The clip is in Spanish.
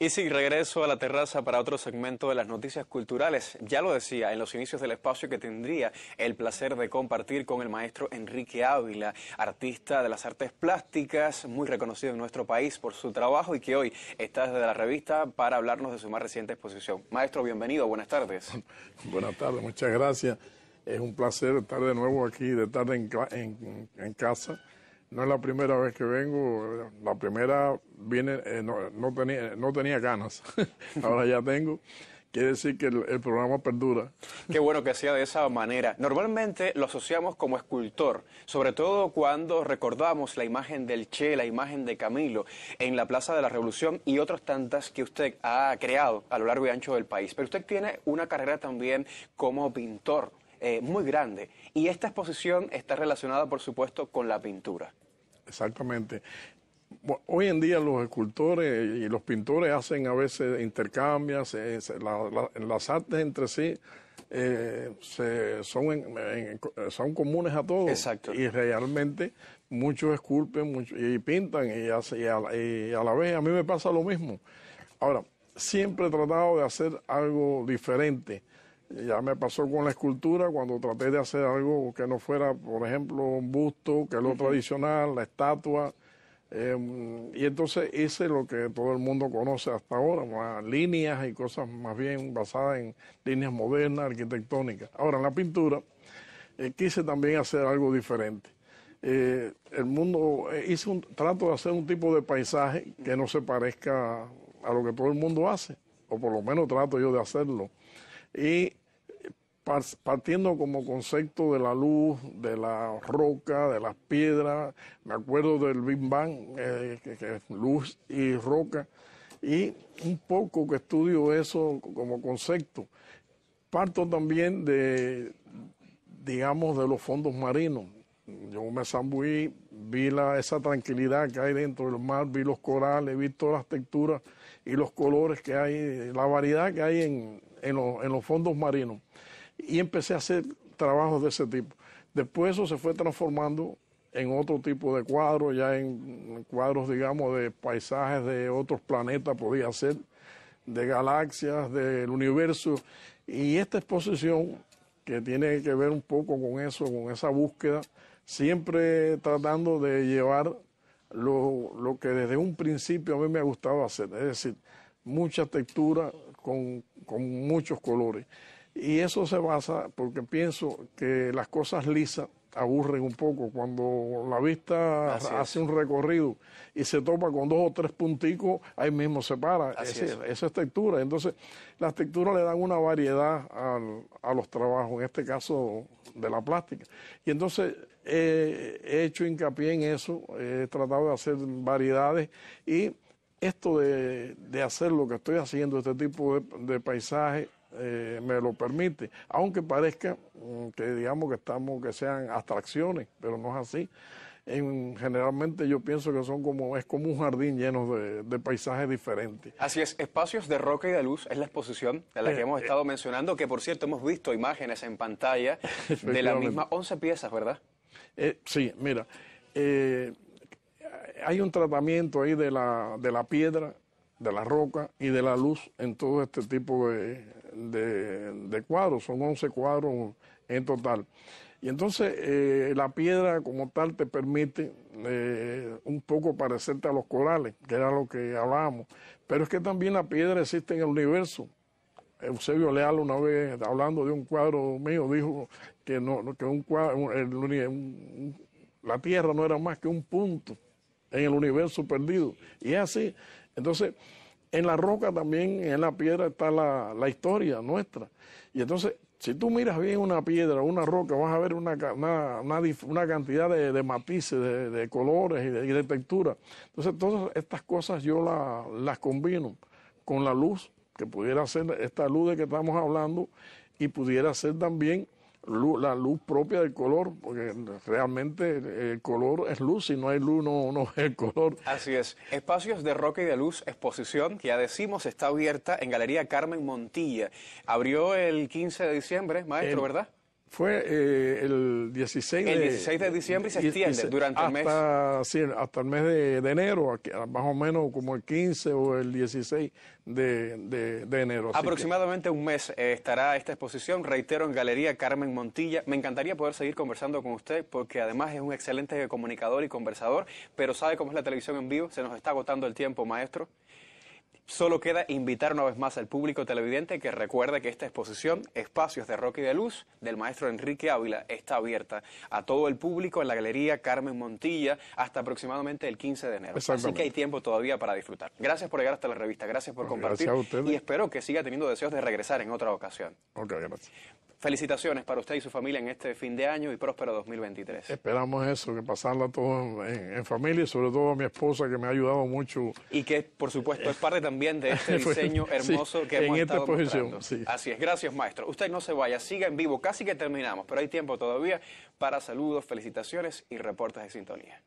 Y si regreso a la terraza para otro segmento de las noticias culturales. Ya lo decía en los inicios del espacio que tendría el placer de compartir con el maestro Enrique Ávila, artista de las artes plásticas, muy reconocido en nuestro país por su trabajo y que hoy está desde la revista para hablarnos de su más reciente exposición. Maestro, bienvenido, buenas tardes. Buenas tardes, muchas gracias. Es un placer estar de nuevo aquí, de estar en, casa. No es la primera vez que vengo, la primera viene, eh, no, tenía, no tenía ganas, ahora ya tengo quiere decir que el, el, programa perdura. Qué bueno que sea de esa manera. Normalmente lo asociamos como escultor, sobre todo cuando recordamos la imagen del Che, la imagen de Camilo en la Plaza de la Revolución y otras tantas que usted ha creado a lo largo y ancho del país. Pero usted tiene una carrera también como pintor. Eh, muy grande. Y esta exposición está relacionada, por supuesto, con la pintura. Exactamente. Hoy en día los escultores y los pintores hacen a veces intercambios, las artes entre sí eh, son, son comunes a todos. Exacto. Y realmente muchos esculpen y pintan y, a, y, a, la vez a mí me pasa lo mismo. Ahora, siempre he tratado de hacer algo diferente ya me pasó con la escultura cuando traté de hacer algo que no fuera, por ejemplo, un busto, que es lo tradicional, la estatua. Em, y entonces hice lo que todo el mundo conoce hasta ahora, líneas y cosas más bien basadas en líneas modernas, arquitectónicas. Ahora, en la pintura eh, quise también hacer algo diferente. Eh, el mundo, eh, hice un, trato de hacer un tipo de paisaje que no se parezca a lo que todo el mundo hace, o por lo menos trato yo de hacerlo y partiendo como concepto de la luz, de la roca, de las piedras, me acuerdo del Big Bang, eh, que, es luz y roca, y un poco que estudio eso como concepto. Parto también de, digamos, de los fondos marinos. Yo me zambuí, vi esa tranquilidad que hay dentro del mar, vi los corales, vi todas las texturas y los colores que hay, la variedad que hay en, en, los fondos marinos. Y empecé a hacer trabajos de ese tipo. Después eso se fue transformando en otro tipo de cuadros, ya en cuadros, digamos, de paisajes de otros planetas, podía ser, de galaxias, del universo. Y esta exposición, que tiene que ver un poco con eso, con esa búsqueda, siempre tratando de llevar lo, lo que desde un principio a mí me ha gustado hacer. Es decir, mucha textura con, muchos colores. Y eso se basa porque pienso que las cosas lisas aburren un poco cuando la vista hace un recorrido y se topa con dos o tres punticos, ahí mismo se para. Esa es textura. Entonces, las texturas le dan una variedad a los trabajos, en este caso de la plástica. Y entonces eh, he hecho hincapié en eso, he tratado de hacer variedades y esto de, hacer lo que estoy haciendo, este tipo de, paisaje, eh, me lo permite, aunque parezca mm, que digamos que estamos, que sean abstracciones, pero no es así. En, generalmente yo pienso que son como, es como un jardín lleno de, paisajes diferentes. Así es, espacios de roca y de luz es la exposición de la que eh, hemos eh. estado mencionando, que por cierto hemos visto imágenes en pantalla de las mismas 11 piezas, ¿verdad? sí, mira, hay un tratamiento ahí de la, de la piedra, de la roca y de la luz en todo este tipo de, cuadros. Son 11 cuadros en total. Y entonces eh, la piedra como tal te permite eh, un poco parecerte a los corales, que era lo que hablábamos. Pero es que también la piedra existe en el universo. Eusebio Leal una vez, hablando de un cuadro mío, dijo que, no, que un la Tierra no era más que un punto en el universo perdido. Y es así. Entonces, en la roca también, en la piedra está la, la historia nuestra. Y entonces, si tú miras bien una piedra, una roca, vas a ver una, una, cantidad de, matices, de, colores y de, y texturas. Entonces, todas estas cosas yo las combino con la luz, que pudiera ser esta luz de que estamos hablando, y pudiera ser también la luz propia del color, porque realmente eh, el color es luz, si no hay luz no, es el color. Así es. Espacios de Roca y de Luz, exposición que ya decimos está abierta en Galería Carmen Montilla. Abrió el 15 de diciembre, maestro, ¿verdad? Fue eh, el 16 de... de diciembre y se extiende durante hasta, el mes. hasta el mes de, enero, más o menos como el 15 o el 16 de, enero. Aproximadamente un mes eh, estará esta exposición, reitero, en Galería Carmen Montilla. Me encantaría poder seguir conversando con usted porque además es un excelente comunicador y conversador, pero sabe cómo es la televisión en vivo, se nos está agotando el tiempo, maestro. Solo queda invitar una vez más al público televidente que recuerde que esta exposición, Espacios de Rock y de Luz, del maestro Enrique Ávila, está abierta a todo el público en la Galería Carmen Montilla hasta aproximadamente el 15 de enero. Así que hay tiempo todavía para disfrutar. Gracias por llegar hasta la revista, gracias por compartir. Gracias a ustedes. Y espero que siga teniendo deseos de regresar en otra ocasión. Ok, gracias. Felicitaciones para usted y su familia en este fin de año y próspero 2023. Esperamos eso, que pasarla todo en, familia y sobre todo a mi esposa que me ha ayudado mucho. Y que, por supuesto, es parte también de este pues, diseño hermoso que hemos en esta estado exposición, Así es, gracias maestro. Usted no se vaya, siga en vivo, casi que terminamos, pero hay tiempo todavía para saludos, felicitaciones y reportes de sintonía.